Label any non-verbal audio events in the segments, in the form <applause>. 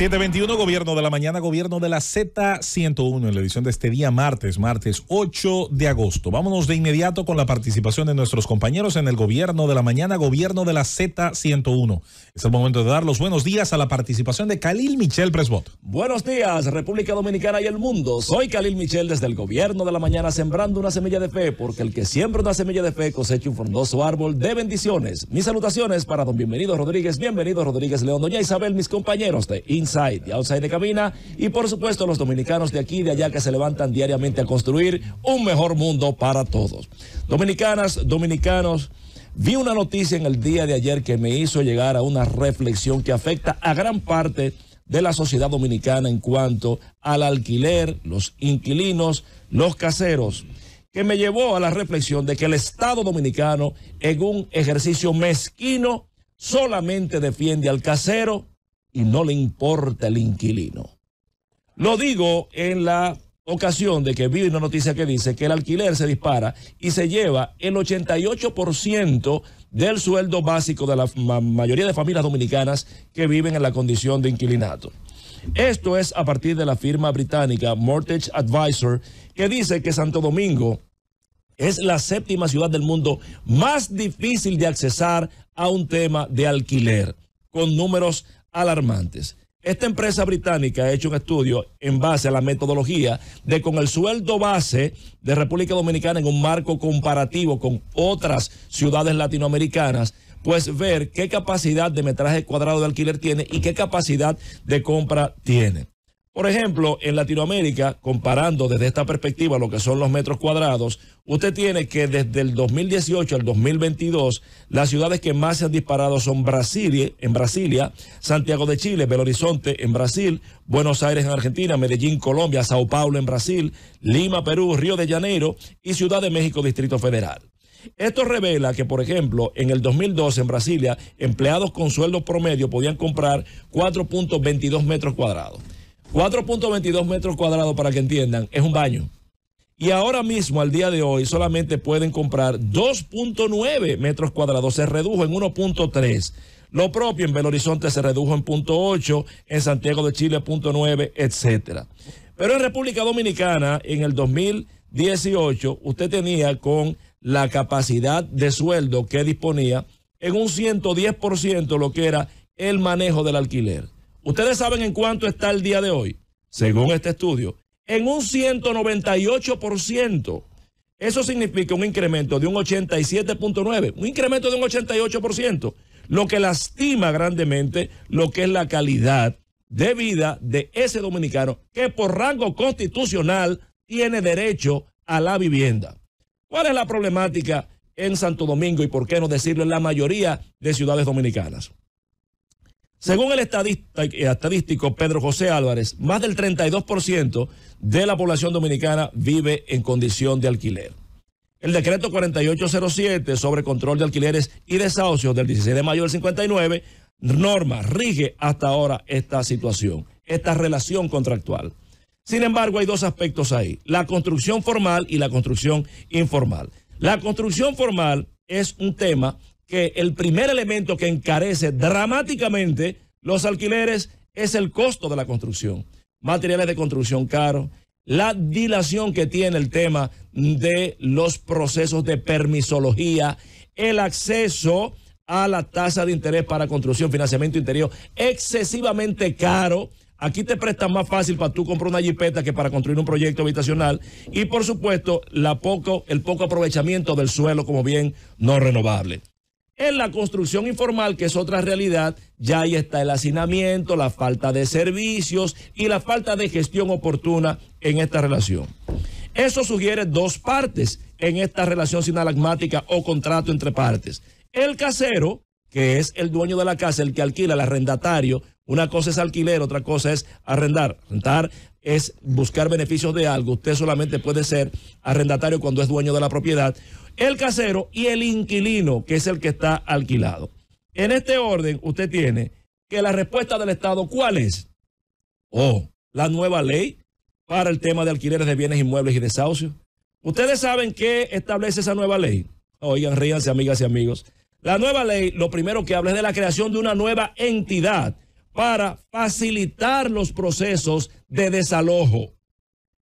721, Gobierno de la Mañana, Gobierno de la Z101, en la edición de este día martes, martes 8 de agosto. Vámonos de inmediato con la participación de nuestros compañeros en el Gobierno de la Mañana, Gobierno de la Z101. Es el momento de dar los buenos días a la participación de Khalil Michel Presbot. Buenos días, República Dominicana y el mundo. Soy Khalil Michel desde el Gobierno de la Mañana, sembrando una semilla de fe, porque el que siembra una semilla de fe cosecha un frondoso árbol de bendiciones. Mis salutaciones para don Bienvenido Rodríguez, bienvenido Rodríguez León, doña Isabel, mis compañeros de Instagram. Outside de Cabina. Y por supuesto, los dominicanos de aquí y de allá que se levantan diariamente a construir un mejor mundo para todos. Dominicanas, dominicanos. Vi una noticia en el día de ayer que me hizo llegar a una reflexión que afecta a gran parte de la sociedad dominicana en cuanto al alquiler, los inquilinos, los caseros, que me llevó a la reflexión de que el Estado dominicano, en un ejercicio mezquino, solamente defiende al casero y no le importa el inquilino. Lo digo en la ocasión de que vi una noticia que dice que el alquiler se dispara y se lleva el 88% del sueldo básico de la mayoría de familias dominicanas que viven en la condición de inquilinato. Esto es a partir de la firma británica Mortgage Advisor, que dice que Santo Domingo es la séptima ciudad del mundo más difícil de accesar a un tema de alquiler, con números alarmantes. Esta empresa británica ha hecho un estudio en base a la metodología de con el sueldo base de República Dominicana en un marco comparativo con otras ciudades latinoamericanas, pues ver qué capacidad de metraje cuadrado de alquiler tiene y qué capacidad de compra tiene. Por ejemplo, en Latinoamérica, comparando desde esta perspectiva lo que son los metros cuadrados, usted tiene que desde el 2018 al 2022, las ciudades que más se han disparado son Brasilia, en Brasilia, Santiago de Chile, Belo Horizonte en Brasil, Buenos Aires en Argentina, Medellín, Colombia, Sao Paulo en Brasil, Lima, Perú, Río de Janeiro y Ciudad de México, Distrito Federal. Esto revela que, por ejemplo, en el 2012 en Brasilia, empleados con sueldo promedio podían comprar 4.22 metros cuadrados. 4.22 metros cuadrados, para que entiendan, es un baño. Y ahora mismo, al día de hoy, solamente pueden comprar 2.9 metros cuadrados. Se redujo en 1.3. Lo propio en Belo Horizonte se redujo en 0.8, en Santiago de Chile 0.9, etcétera. Pero en República Dominicana, en el 2018, usted tenía con la capacidad de sueldo que disponía en un 110% lo que era el manejo del alquiler. Ustedes saben en cuánto está el día de hoy, según este estudio. En un 198%. Eso significa un incremento de un 87.9, un incremento de un 88%, lo que lastima grandemente lo que es la calidad de vida de ese dominicano que por rango constitucional tiene derecho a la vivienda. ¿Cuál es la problemática en Santo Domingo y por qué no decirlo en la mayoría de ciudades dominicanas? Según el estadista, eh, estadístico Pedro José Álvarez, más del 32% de la población dominicana vive en condición de alquiler. El decreto 4807 sobre control de alquileres y desahucios del 16 de mayo del 59 norma, rige hasta ahora esta situación, esta relación contractual. Sin embargo, hay dos aspectos ahí, la construcción formal y la construcción informal. La construcción formal es un tema que el primer elemento que encarece dramáticamente los alquileres es el costo de la construcción. Materiales de construcción caros, la dilación que tiene el tema de los procesos de permisología, el acceso a la tasa de interés para construcción, financiamiento interior, excesivamente caro. Aquí te prestan más fácil para tú comprar una jipeta que para construir un proyecto habitacional. Y por supuesto, la poco, el poco aprovechamiento del suelo como bien no renovable. En la construcción informal, que es otra realidad, ya ahí está el hacinamiento, la falta de servicios y la falta de gestión oportuna en esta relación. Eso sugiere dos partes en esta relación sinalagmática o contrato entre partes. El casero, que es el dueño de la casa, el que alquila, el arrendatario. Una cosa es alquiler, otra cosa es arrendar. Arrendar es buscar beneficios de algo. Usted solamente puede ser arrendatario cuando es dueño de la propiedad el casero y el inquilino, que es el que está alquilado. En este orden, usted tiene que la respuesta del Estado, ¿cuál es? Oh, la nueva ley para el tema de alquileres de bienes inmuebles y desahucios. Ustedes saben qué establece esa nueva ley. Oigan, ríanse, amigas y amigos. La nueva ley lo primero que habla es de la creación de una nueva entidad para facilitar los procesos de desalojo.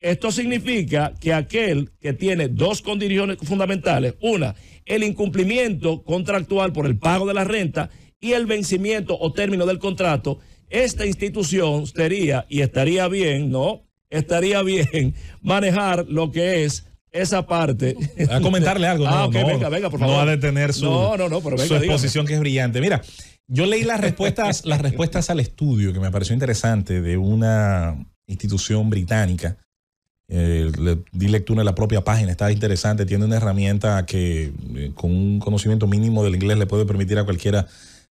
Esto significa que aquel que tiene dos condiciones fundamentales, una, el incumplimiento contractual por el pago de la renta y el vencimiento o término del contrato, esta institución sería y estaría bien, ¿no? Estaría bien <laughs> manejar lo que es esa parte. A comentarle algo. Ah, no, venga, venga, por favor. No va a detener su, su exposición que es brillante. Mira, yo leí las respuestas, <laughs> las respuestas al estudio que me pareció interesante de una institución británica eh, le di lectura en la propia página, está interesante, tiene una herramienta que eh, con un conocimiento mínimo del inglés le puede permitir a cualquiera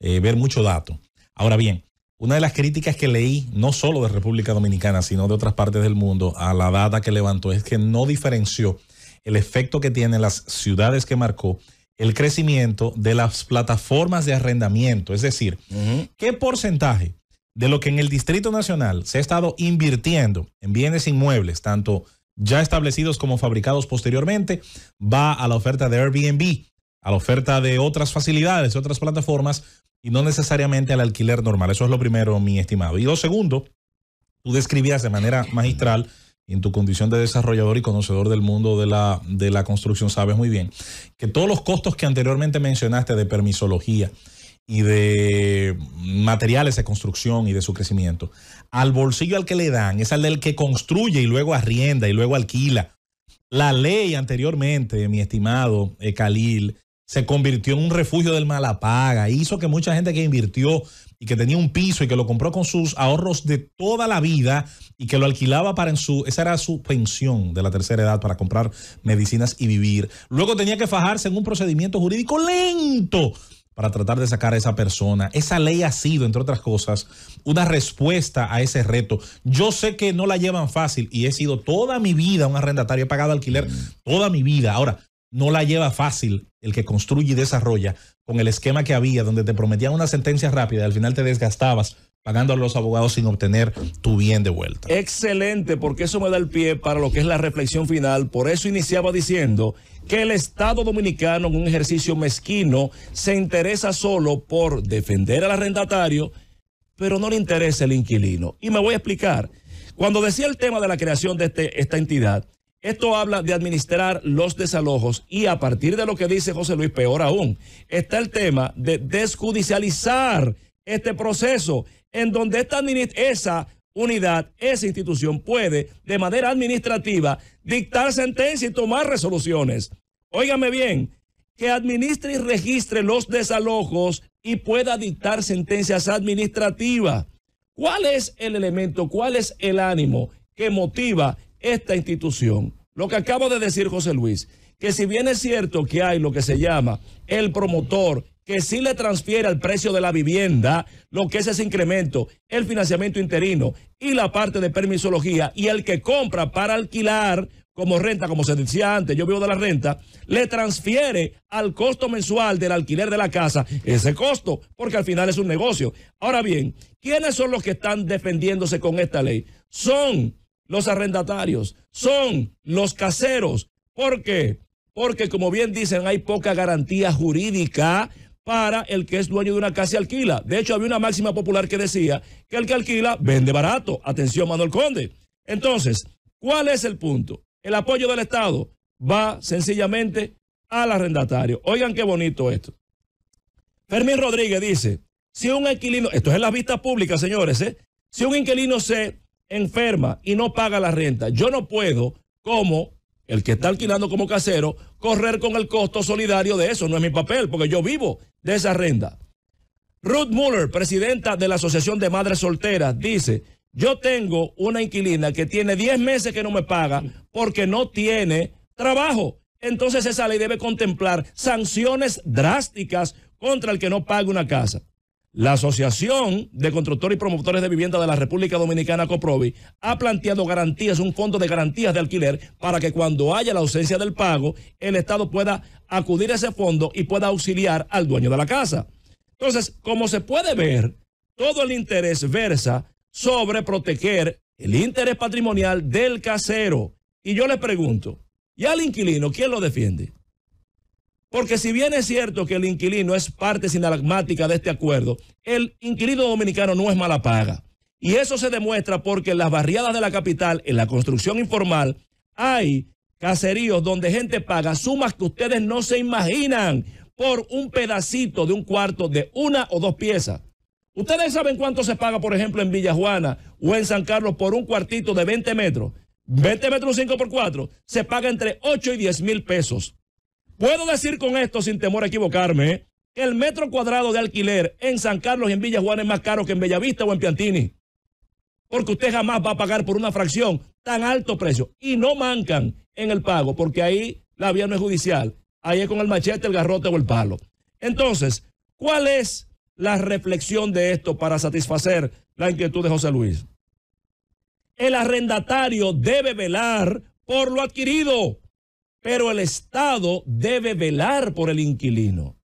eh, ver mucho dato. Ahora bien, una de las críticas que leí, no solo de República Dominicana, sino de otras partes del mundo, a la data que levantó es que no diferenció el efecto que tienen las ciudades que marcó el crecimiento de las plataformas de arrendamiento. Es decir, ¿qué porcentaje de lo que en el Distrito Nacional se ha estado invirtiendo en bienes inmuebles, tanto ya establecidos como fabricados posteriormente, va a la oferta de Airbnb, a la oferta de otras facilidades, otras plataformas, y no necesariamente al alquiler normal. Eso es lo primero, mi estimado. Y lo segundo, tú describías de manera magistral, en tu condición de desarrollador y conocedor del mundo de la, de la construcción, sabes muy bien que todos los costos que anteriormente mencionaste de permisología, y de materiales de construcción y de su crecimiento, al bolsillo al que le dan es al del que construye y luego arrienda y luego alquila. La ley anteriormente, mi estimado eh, Khalil, se convirtió en un refugio del malapaga, hizo que mucha gente que invirtió y que tenía un piso y que lo compró con sus ahorros de toda la vida y que lo alquilaba para en su, esa era su pensión de la tercera edad para comprar medicinas y vivir. Luego tenía que fajarse en un procedimiento jurídico lento para tratar de sacar a esa persona. Esa ley ha sido, entre otras cosas, una respuesta a ese reto. Yo sé que no la llevan fácil y he sido toda mi vida un arrendatario, he pagado alquiler toda mi vida. Ahora, no la lleva fácil el que construye y desarrolla con el esquema que había, donde te prometían una sentencia rápida y al final te desgastabas pagando a los abogados sin obtener tu bien de vuelta. Excelente, porque eso me da el pie para lo que es la reflexión final. Por eso iniciaba diciendo que el Estado dominicano, en un ejercicio mezquino, se interesa solo por defender al arrendatario, pero no le interesa el inquilino. Y me voy a explicar. Cuando decía el tema de la creación de este, esta entidad, esto habla de administrar los desalojos y a partir de lo que dice José Luis, peor aún, está el tema de desjudicializar este proceso en donde esta esa unidad, esa institución puede de manera administrativa dictar sentencias y tomar resoluciones. Óigame bien, que administre y registre los desalojos y pueda dictar sentencias administrativas. ¿Cuál es el elemento, cuál es el ánimo que motiva esta institución? Lo que acabo de decir José Luis, que si bien es cierto que hay lo que se llama el promotor, que sí le transfiere al precio de la vivienda, lo que es ese incremento, el financiamiento interino y la parte de permisología, y el que compra para alquilar como renta, como se decía antes, yo vivo de la renta, le transfiere al costo mensual del alquiler de la casa ese costo, porque al final es un negocio. Ahora bien, ¿quiénes son los que están defendiéndose con esta ley? Son los arrendatarios, son los caseros. ¿Por qué? Porque como bien dicen, hay poca garantía jurídica para el que es dueño de una casa y alquila. De hecho, había una máxima popular que decía que el que alquila vende barato. Atención, Manuel Conde. Entonces, ¿cuál es el punto? El apoyo del Estado va sencillamente al arrendatario. Oigan qué bonito esto. Fermín Rodríguez dice, si un inquilino, esto es en las vistas públicas, señores, ¿eh? si un inquilino se enferma y no paga la renta, yo no puedo como el que está alquilando como casero, correr con el costo solidario de eso. No es mi papel, porque yo vivo de esa renta. Ruth Muller, presidenta de la Asociación de Madres Solteras, dice, yo tengo una inquilina que tiene 10 meses que no me paga porque no tiene trabajo. Entonces esa ley debe contemplar sanciones drásticas contra el que no paga una casa. La Asociación de Constructores y Promotores de Vivienda de la República Dominicana, COPROVI, ha planteado garantías, un fondo de garantías de alquiler para que cuando haya la ausencia del pago, el Estado pueda acudir a ese fondo y pueda auxiliar al dueño de la casa. Entonces, como se puede ver, todo el interés versa sobre proteger el interés patrimonial del casero. Y yo le pregunto, ¿y al inquilino quién lo defiende? Porque si bien es cierto que el inquilino es parte sinalagmática de este acuerdo, el inquilino dominicano no es mala paga. Y eso se demuestra porque en las barriadas de la capital, en la construcción informal, hay caseríos donde gente paga sumas que ustedes no se imaginan por un pedacito de un cuarto de una o dos piezas. Ustedes saben cuánto se paga, por ejemplo, en Villa Juana o en San Carlos por un cuartito de 20 metros. 20 metros 5 por 4 se paga entre 8 y 10 mil pesos. Puedo decir con esto, sin temor a equivocarme, que el metro cuadrado de alquiler en San Carlos y en Villa Juana es más caro que en Bellavista o en Piantini. Porque usted jamás va a pagar por una fracción tan alto precio. Y no mancan en el pago, porque ahí la vía no es judicial. Ahí es con el machete, el garrote o el palo. Entonces, ¿cuál es la reflexión de esto para satisfacer la inquietud de José Luis? El arrendatario debe velar por lo adquirido pero el Estado debe velar por el inquilino.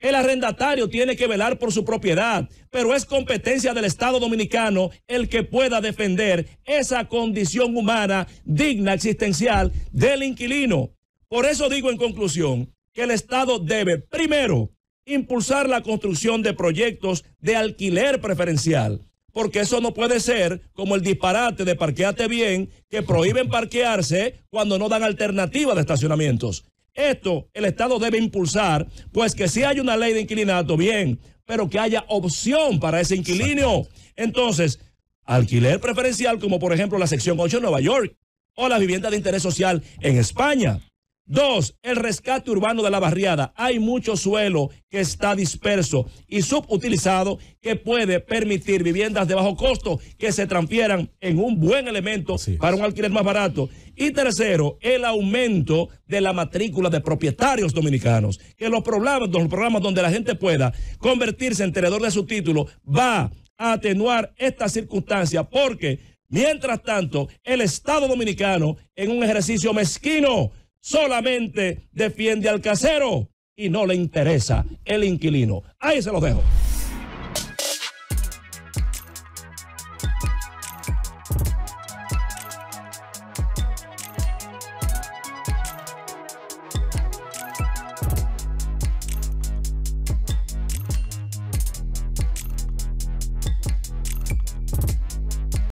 El arrendatario tiene que velar por su propiedad, pero es competencia del Estado dominicano el que pueda defender esa condición humana digna, existencial del inquilino. Por eso digo en conclusión que el Estado debe, primero, impulsar la construcción de proyectos de alquiler preferencial porque eso no puede ser como el disparate de parqueate bien, que prohíben parquearse cuando no dan alternativa de estacionamientos. Esto el Estado debe impulsar, pues que si hay una ley de inquilinato, bien, pero que haya opción para ese inquilino. Entonces, alquiler preferencial, como por ejemplo la sección 8 en Nueva York, o las viviendas de interés social en España. Dos, el rescate urbano de la barriada. Hay mucho suelo que está disperso y subutilizado que puede permitir viviendas de bajo costo que se transfieran en un buen elemento para un alquiler más barato. Y tercero, el aumento de la matrícula de propietarios dominicanos. Que los programas, los programas donde la gente pueda convertirse en tenedor de su título va a atenuar esta circunstancia porque, mientras tanto, el Estado dominicano en un ejercicio mezquino solamente defiende al casero y no le interesa el inquilino. Ahí se lo dejo.